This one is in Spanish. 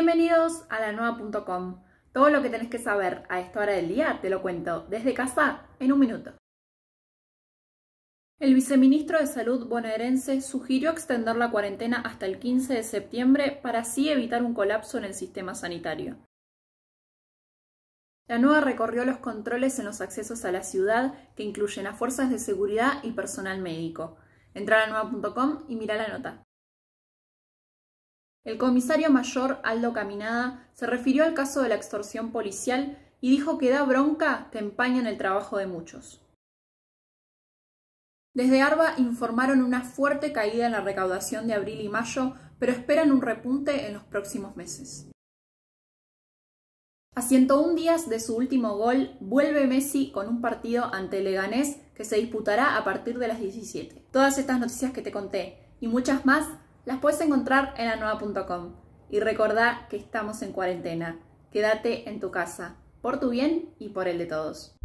Bienvenidos a la nueva.com. Todo lo que tenés que saber a esta hora del día te lo cuento desde casa en un minuto. El viceministro de Salud bonaerense sugirió extender la cuarentena hasta el 15 de septiembre para así evitar un colapso en el sistema sanitario. La nueva recorrió los controles en los accesos a la ciudad, que incluyen a fuerzas de seguridad y personal médico. Entra a la nueva.com y mira la nota. El comisario mayor Aldo Caminada se refirió al caso de la extorsión policial y dijo que da bronca que empañan el trabajo de muchos. Desde ARBA informaron una fuerte caída en la recaudación de abril y mayo, pero esperan un repunte en los próximos meses. A 101 días de su último gol, vuelve Messi con un partido ante Leganés que se disputará a partir de las 17. Todas estas noticias que te conté y muchas más las puedes encontrar en anua.com Y recordá que estamos en cuarentena. Quédate en tu casa, por tu bien y por el de todos.